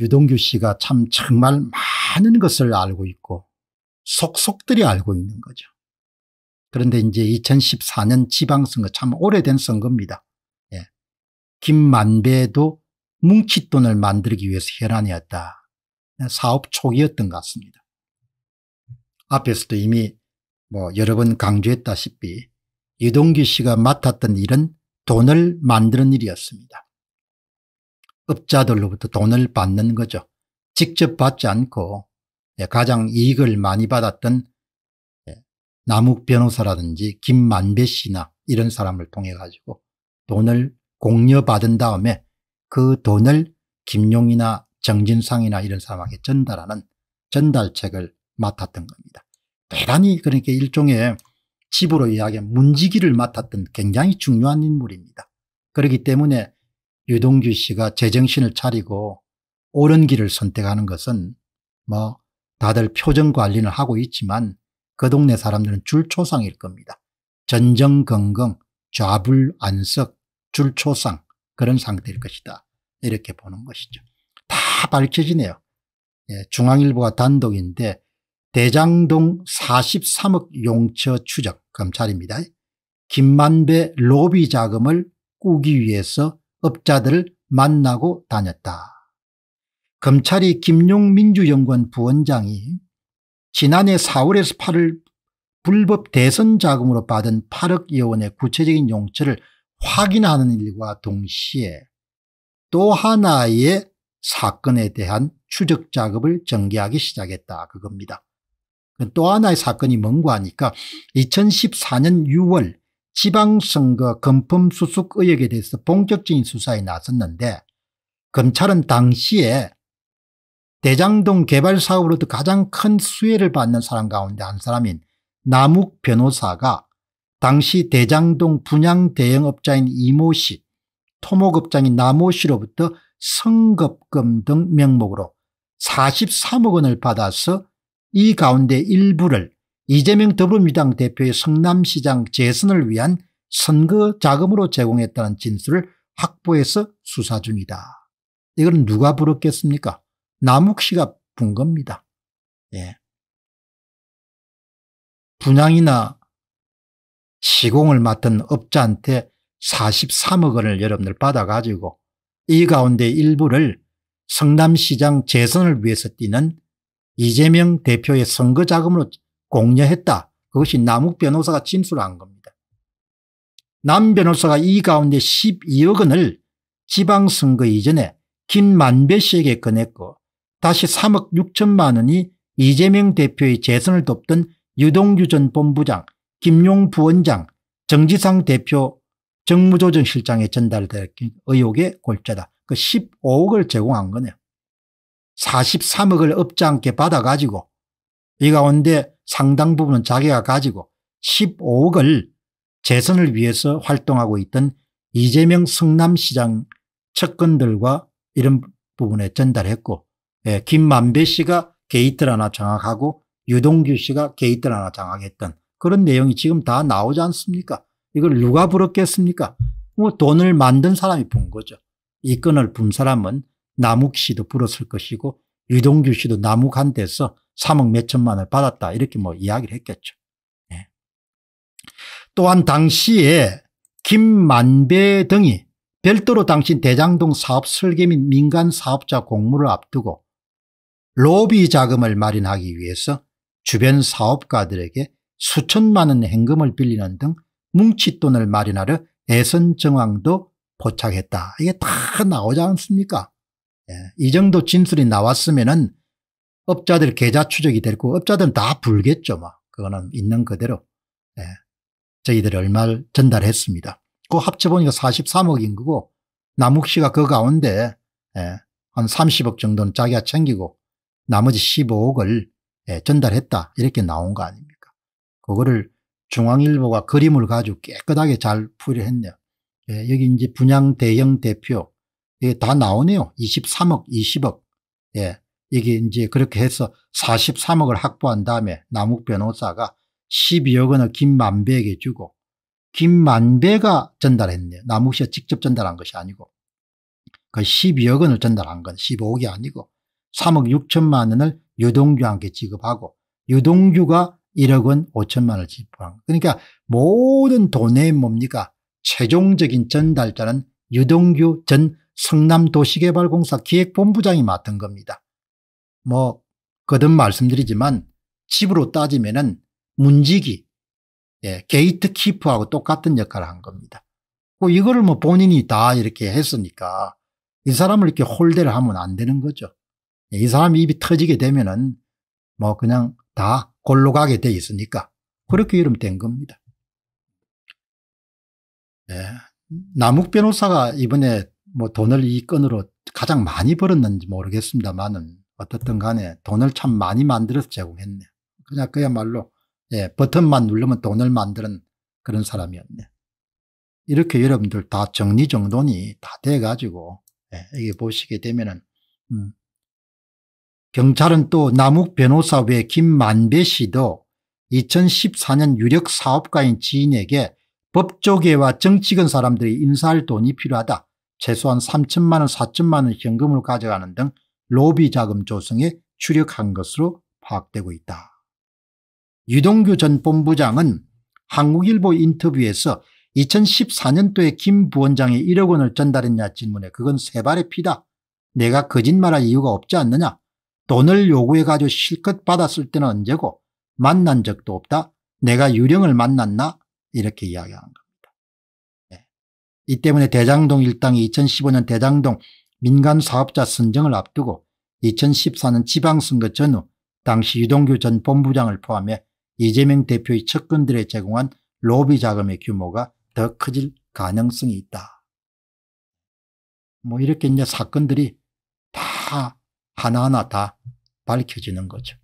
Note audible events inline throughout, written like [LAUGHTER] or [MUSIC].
유동규 씨가 참 정말 많은 것을 알고 있고 속속들이 알고 있는 거죠. 그런데 이제 2014년 지방선거 참 오래된 선거입니다. 예. 김만배도 뭉칫돈을 만들기 위해서 현안이었다. 네, 사업 초기였던 것 같습니다. 앞에서도 이미 뭐 여러 번 강조했다시피 유동규 씨가 맡았던 일은 돈을 만드는 일이었습니다. 업자들로부터 돈을 받는 거죠. 직접 받지 않고 예, 가장 이익을 많이 받았던 예, 남욱 변호사라든지 김만배 씨나 이런 사람을 통해 가지고 돈을 공여받은 다음에 그 돈을 김용이나 정진상이나 이런 사람에게 전달하는 전달책을 맡았던 겁니다. 대단히 그러니까 일종의 집으로 이야기하면 문지기를 맡았던 굉장히 중요한 인물입니다. 그렇기 때문에 유동규 씨가 제정신을 차리고 옳은 길을 선택하는 것은 뭐 다들 표정 관리는 하고 있지만 그 동네 사람들은 줄초상일 겁니다. 전정건강, 좌불안석, 줄초상 그런 상태일 것이다. 이렇게 보는 것이죠. 다 밝혀지네요. 예, 중앙일보가 단독인데 대장동 43억 용처 추적 검찰입니다. 김만배 로비 자금을 꾸기 위해서 업자들을 만나고 다녔다. 검찰이 김용민주연구원 부원장이 지난해 4월에서 8일 불법 대선 자금으로 받은 8억 여원의 구체적인 용처를 확인하는 일과 동시에 또 하나의 사건에 대한 추적 작업을 전개하기 시작했다 그겁니다. 또 하나의 사건이 뭔고 하니까 2014년 6월 지방선거 금품수수 의혹에 대해서 본격적인 수사에 나섰는데 검찰은 당시에 대장동 개발 사업으로도 가장 큰 수혜를 받는 사람 가운데 한 사람인 남욱 변호사가 당시 대장동 분양 대행업자인 이모 씨, 토목업장인 남모 씨로부터 성급금 등 명목으로 43억 원을 받아서 이 가운데 일부를 이재명 더불어민주당 대표의 성남시장 재선을 위한 선거 자금으로 제공했다는 진술을 확보해서 수사 중이다. 이건 누가 부럽겠습니까? 남욱 씨가 분 겁니다. 예. 분양이나 시공을 맡은 업자한테 43억 원을 여러분들 받아가지고 이 가운데 일부를 성남시장 재선을 위해서 뛰는 이재명 대표의 선거 자금으로 공여했다. 그것이 남욱 변호사가 진술한 겁니다. 남 변호사가 이 가운데 12억 원을 지방선거 이전에 김만배 씨에게 꺼냈고 다시 3억 6천만 원이 이재명 대표의 재선을 돕던 유동규 전 본부장, 김용 부원장, 정지상 대표 정무조정실장에 전달될 의혹의 골자다. 그 15억을 제공한 거네요. 43억을 업지 않게 받아가지고 이 가운데 상당 부분은 자기가 가지고 15억을 재선을 위해서 활동하고 있던 이재명 성남시장 측근들과 이런 부분에 전달했고 예, 김만배 씨가 게이트를 하나 장악하고 유동규 씨가 게이트를 하나 장악했던 그런 내용이 지금 다 나오지 않습니까 이걸 누가 부럽겠습니까 뭐 돈을 만든 사람이 분 거죠 이 건을 분 사람은 남욱 씨도 불었을 것이고 유동규 씨도 나무 간대서 3억 몇천만을 원 받았다 이렇게 뭐 이야기를 했겠죠. 예. 또한 당시에 김만배 등이 별도로 당시 대장동 사업 설계 및 민간 사업자 공모를 앞두고 로비 자금을 마련하기 위해서 주변 사업가들에게 수천만 원 행금을 빌리는 등 뭉칫돈을 마련하려 애선 정황도 포착했다. 이게 다 나오지 않습니까? 예, 이 정도 진술이 나왔으면은 업자들 계좌 추적이 되고 업자들은 다 불겠죠. 막. 그거는 있는 그대로. 예. 저희들이 얼마를 전달했습니다. 그 합쳐보니까 43억인 거고 남욱 씨가 그 가운데 예. 한 30억 정도는 자기가 챙기고 나머지 15억을 예. 전달했다. 이렇게 나온 거 아닙니까? 그거를 중앙일보가 그림을 가지고 깨끗하게 잘 풀이했네요. 예, 여기 이제 분양 대형 대표 이게 예, 다 나오네요. 23억, 20억. 예. 이게 이제 그렇게 해서 43억을 확보한 다음에 남욱 변호사가 12억 원을 김만배에게 주고 김만배가 전달했네요. 남욱 씨가 직접 전달한 것이 아니고 그 12억 원을 전달한 건 15억이 아니고 3억 6천만 원을 유동규한테 지급하고 유동규가 1억 원 5천만 원을 지급한 그러니까 모든 돈의 뭡니까 최종적인 전달자는 유동규 전 성남도시개발공사 기획본부장이 맡은 겁니다. 뭐 거듭 말씀드리지만 집으로 따지면 은 문지기 예, 게이트키프하고 똑같은 역할을 한 겁니다. 뭐 이거를 뭐 본인이 다 이렇게 했으니까 이 사람을 이렇게 홀대를 하면 안 되는 거죠. 예, 이 사람 입이 터지게 되면은 뭐 그냥 다 골로 가게 돼 있으니까 그렇게 이름된 겁니다. 예, 남욱 변호사가 이번에 뭐 돈을 이 건으로 가장 많이 벌었는지 모르겠습니다만은 어떻든 간에 돈을 참 많이 만들어서 제공했네. 그냥 그야말로 예, 버튼만 누르면 돈을 만드는 그런 사람이었네. 이렇게 여러분들 다 정리정돈이 다 돼가지고 예, 이게 보시게 되면은 음, 경찰은 또 남욱 변호사 외 김만배 씨도 2014년 유력 사업가인 지인에게 법조계와 정치권 사람들이 인사할 돈이 필요하다. 최소한 3천만 원, 4천만 원 현금을 가져가는 등 로비 자금 조성에 추력한 것으로 파악되고 있다. 유동규 전 본부장은 한국일보 인터뷰에서 2014년도에 김 부원장이 1억 원을 전달했냐 질문에 그건 세 발의 피다. 내가 거짓말할 이유가 없지 않느냐. 돈을 요구해가지고 실컷 받았을 때는 언제고 만난 적도 없다. 내가 유령을 만났나? 이렇게 이야기한 거. 이 때문에 대장동 일당이 2015년 대장동 민간 사업자 선정을 앞두고 2014년 지방선거 전후 당시 유동규 전 본부장을 포함해 이재명 대표의 측근들에 제공한 로비 자금의 규모가 더 커질 가능성이 있다. 뭐 이렇게 이제 사건들이 다 하나하나 다 밝혀지는 거죠.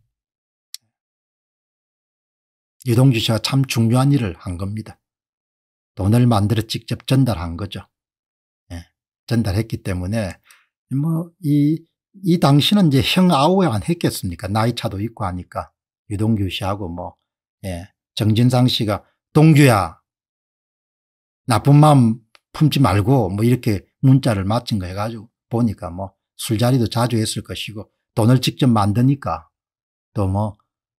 유동규 씨가 참 중요한 일을 한 겁니다. 돈을 만들어 직접 전달한 거죠. 예. 전달했기 때문에 뭐 이 이 당시는 이제 형 아우에만 했겠습니까? 나이 차도 있고 하니까 유동규 씨하고 뭐 예. 정진상 씨가 동규야 나쁜 마음 품지 말고 뭐 이렇게 문자를 마친 거 해가지고 보니까 뭐 술자리도 자주 했을 것이고 돈을 직접 만드니까 또뭐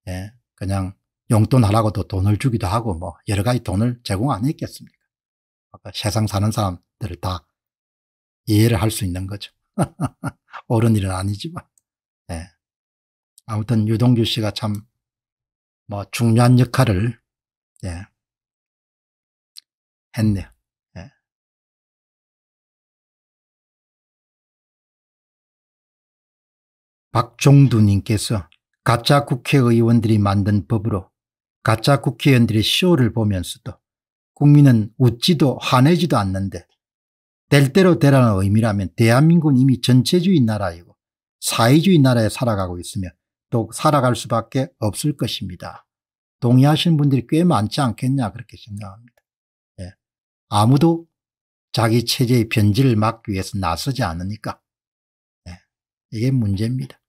예, 그냥 용돈하라고도 돈을 주기도 하고 뭐 여러 가지 돈을 제공 안 했겠습니까? 세상 사는 사람들을 다 이해를 할 수 있는 거죠. [LAUGHS] 옳은 일은 아니지만. 네. 아무튼 유동규 씨가 참 뭐 중요한 역할을 네. 했네요. 네. 박종두님께서 가짜 국회의원들이 만든 법으로 가짜 국회의원들의 쇼를 보면서도 국민은 웃지도 화내지도 않는데 될 대로 되라는 의미라면 대한민국은 이미 전체주의 나라이고 사회주의 나라에 살아가고 있으며 또 살아갈 수밖에 없을 것입니다. 동의하시는 분들이 꽤 많지 않겠냐 그렇게 생각합니다. 예. 아무도 자기 체제의 변질을 막기 위해서 나서지 않으니까 예. 이게 문제입니다.